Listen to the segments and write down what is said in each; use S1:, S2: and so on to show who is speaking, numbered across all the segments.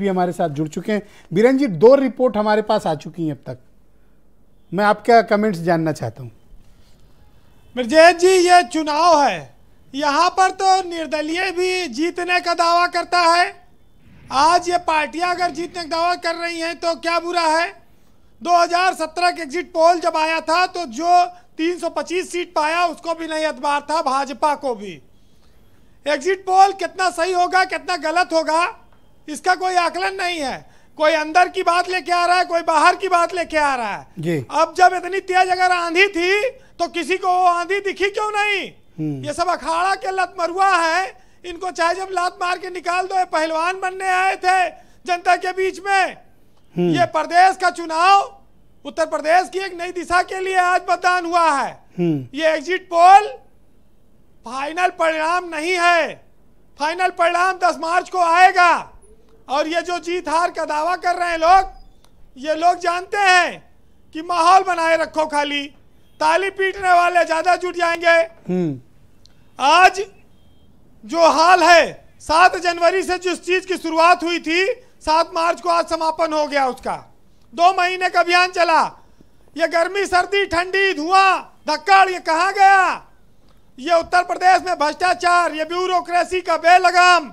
S1: भी हमारे साथ जुड़ चुके हैं बीरन जी दो रिपोर्ट हमारे पास आ चुकी हैं अब तक मैं आपका कमेंट्स जानना चाहता हूं ब्रजेश जी ये चुनाव है यहां पर तो निर्दलीय भी जीतने का दावा करता है आज ये पार्टियां अगर जीतने का दावा कर रही हैं तो क्या बुरा है 2017 के एग्जिट पोल जब आया था तो जो 325 सीट पाया उसको भी नहीं अतबार था भाजपा को भी एग्जिट पोल कितना सही होगा कितना गलत होगा इसका कोई आकलन नहीं है कोई अंदर की बात लेके आ रहा है कोई बाहर की बात लेके आ रहा है जी। अब जब इतनी तेज अगर आंधी थी तो किसी को वो आंधी दिखी क्यों नहीं हम्म। ये सब अखाड़ा के लत मरुआ है इनको चाहे जब लात मार के निकाल दो ये पहलवान बनने आए थे जनता के बीच में हम्म। ये प्रदेश का चुनाव उत्तर प्रदेश की एक नई दिशा के लिए आज मतदान हुआ है हम्म। ये एग्जिट पोल फाइनल परिणाम नहीं है फाइनल परिणाम 10 मार्च को आएगा और ये जो जीत हार का दावा कर रहे हैं लोग ये लोग जानते हैं कि माहौल बनाए रखो खाली ताली पीटने वाले ज्यादा जुट जाएंगे हम्म। आज जो हाल है सात जनवरी से जिस चीज की शुरुआत हुई थी सात मार्च को आज समापन हो गया उसका दो महीने का अभियान चला ये गर्मी सर्दी ठंडी धुआं धक्कड़ ये कहा गया ये उत्तर प्रदेश में भ्रष्टाचार ये ब्यूरोक्रेसी का बेलगाम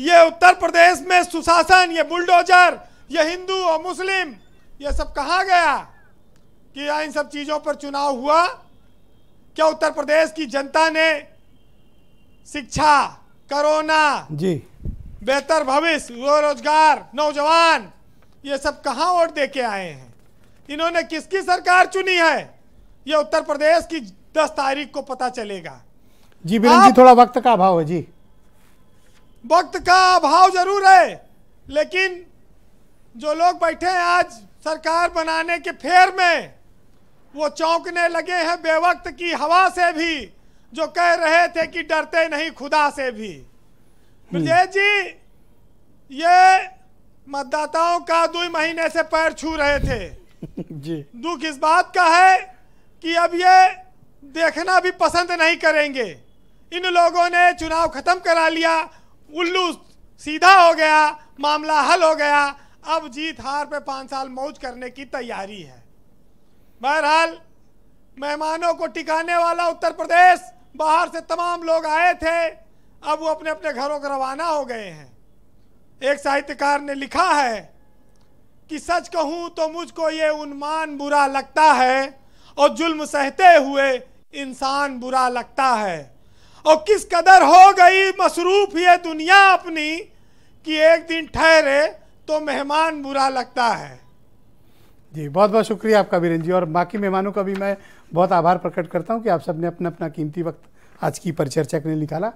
S1: ये उत्तर प्रदेश में सुशासन ये बुलडोजर ये हिंदू और मुस्लिम ये सब कहा गया कि इन सब चीज़ों पर चुनाव हुआ क्या उत्तर प्रदेश की जनता ने शिक्षा कोरोना जी बेहतर भविष्य रोजगार नौजवान ये सब कहा वोट दे के आए हैं इन्होंने किसकी सरकार चुनी है ये उत्तर प्रदेश की दस तारीख को पता चलेगा जी बिरंजी थोड़ा वक्त का अभाव है जी वक्त का अभाव जरूर है लेकिन जो लोग बैठे हैं आज सरकार बनाने के फेर में वो चौंकने लगे हैं बेवक्त की हवा से भी जो कह रहे थे कि डरते नहीं खुदा से भी
S2: हम्म। ब्रजेश
S1: जी ये मतदाताओं का दो महीने से पैर छू रहे थे जी दुख इस बात का है कि अब ये देखना भी पसंद नहीं करेंगे इन लोगों ने चुनाव खत्म करा लिया उल्लू सीधा हो गया मामला हल हो गया अब जीत हार पे पाँच साल मौज करने की तैयारी है बहरहाल मेहमानों को टिकाने वाला उत्तर प्रदेश बाहर से तमाम लोग आए थे अब वो अपने अपने घरों को रवाना हो गए हैं एक साहित्यकार ने लिखा है कि सच कहूँ तो मुझको ये उन्मान बुरा लगता है और जुल्म सहते हुए इंसान बुरा लगता है और किस कदर हो गई मसरूफ ये दुनिया अपनी कि एक दिन ठहरे तो मेहमान बुरा लगता है जी बहुत बहुत शुक्रिया आपका वीरन जी और बाकी मेहमानों का भी मैं बहुत आभार प्रकट करता हूँ कि आप सबने अपना अपना कीमती वक्त आज की परिचर्चा के लिए निकाला